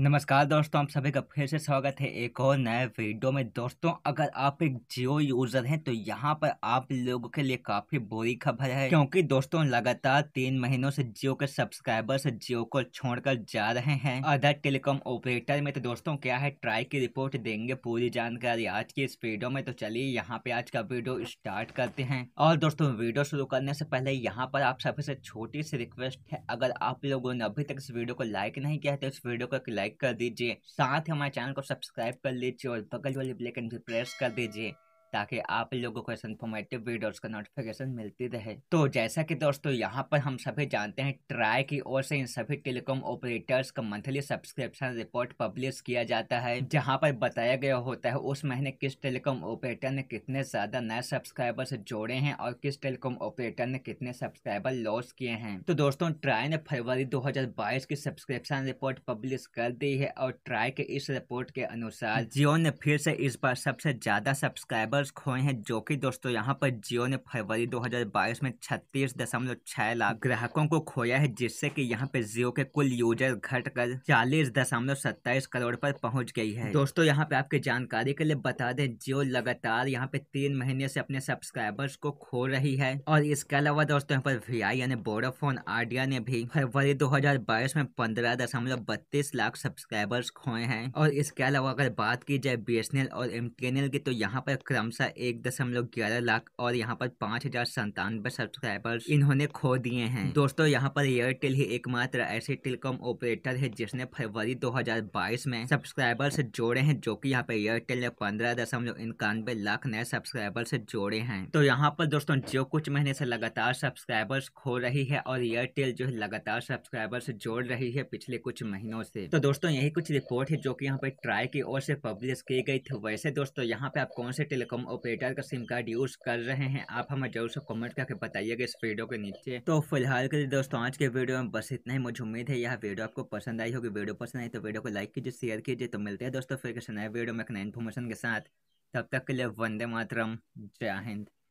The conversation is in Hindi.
नमस्कार दोस्तों आप सभी का फिर से स्वागत है एक और नए वीडियो में दोस्तों अगर आप एक जियो यूज़र हैं तो यहाँ पर आप लोगों के लिए काफ़ी बुरी खबर है क्योंकि दोस्तों लगातार तीन महीनों से जियो के सब्सक्राइबर्स जियो को छोड़कर जा रहे हैं अदर टेलीकॉम ऑपरेटर में तो दोस्तों क्या है ट्राई की रिपोर्ट देंगे पूरी जानकारी आज की इस वीडियो में तो चलिए यहाँ पे आज का वीडियो स्टार्ट करते हैं और दोस्तों वीडियो शुरू करने से पहले यहाँ पर आप सभी से छोटी सी रिक्वेस्ट है अगर आप लोगों ने अभी तक इस वीडियो को लाइक नहीं किया है तो इस वीडियो को लाइक कर दीजिए साथ ही हमारे चैनल को सब्सक्राइब कर लीजिए और बगल वाले ब्लैकन भी प्रेस कर दीजिए ताकि आप लोगों को ऐसे इन्फॉर्मेटिव वीडियोस का नोटिफिकेशन मिलती रहे तो जैसा कि दोस्तों यहाँ पर हम सभी जानते हैं ट्राई की ओर से इन सभी टेलीकॉम ऑपरेटर्स का मंथली सब्सक्रिप्शन रिपोर्ट पब्लिश किया जाता है जहाँ पर बताया गया होता है उस महीने किस टेलीकॉम ऑपरेटर ने कितने ज्यादा नए सब्सक्राइबर्स जोड़े हैं और किस टेलीकॉम ऑपरेटर ने कितने सब्सक्राइबर लॉस किए हैं तो दोस्तों ट्राई ने फरवरी दो की सब्सक्रिप्शन रिपोर्ट पब्लिश कर दी है और ट्राई के इस रिपोर्ट के अनुसार जियो ने फिर से इस बार सबसे ज्यादा सब्सक्राइबर डॉलर्स खोए हैं जो कि दोस्तों यहाँ पर जियो ने फरवरी 2022 में 36.6 लाख ग्राहकों को खोया है जिससे कि यहाँ पे जियो के कुल यूजर घटकर सत्ताईस करोड़ पर पहुंच गई है दोस्तों यहाँ पे आपके जानकारी के लिए बता दें जियो लगातार यहाँ पे तीन महीने से अपने सब्सक्राइबर्स को खो रही है और इसके अलावा दोस्तों यहाँ पर वी यानी बोडाफोन आइडिया ने भी फरवरी दो में पंद्रह लाख सब्सक्राइबर्स खोए हैं और इसके अलावा अगर बात की जाए बी और एम की तो यहाँ पर क्रम क्रमशः एक दशमलव ग्यारह लाख और यहाँ पर पांच हजार संतानवे सब्सक्राइबर्स इन्होंने खो दिए हैं दोस्तों यहाँ पर एयरटेल ही एकमात्र ऐसे टेलीकॉम ऑपरेटर है जिसने फरवरी 2022 में सब्सक्राइबर्स जोड़े हैं जो कि यहाँ पर एयरटेल ने पंद्रह दशमलव इक्यानवे लाख नए सब्सक्राइबर्स जोड़े हैं तो यहाँ पर दोस्तों जो कुछ महीने से लगातार सब्सक्राइबर्स खो रही है और एयरटेल जो है लगातार सब्सक्राइबर्स जोड़ रही है पिछले कुछ महीनों से तो दोस्तों यही कुछ रिपोर्ट है जो की यहाँ पे ट्राई की ओर से पब्लिश की गई थी वैसे दोस्तों यहाँ पे आप कौन से टेलीकॉम कॉम ऑपरेटर का सिम कार्ड यूज कर रहे हैं आप हमें जरूर से कमेंट करके बताइएगा इस वीडियो के नीचे तो फिलहाल के लिए दोस्तों आज के वीडियो में बस इतना ही मुझे उम्मीद है यह वीडियो आपको पसंद आई होगी वीडियो पसंद आई तो वीडियो को लाइक कीजिए शेयर कीजिए तो मिलते हैं दोस्तों फिर किसी नए वीडियो में नए इन्फॉर्मेशन के साथ तब तक के लिए वंदे मातरम जय हिंद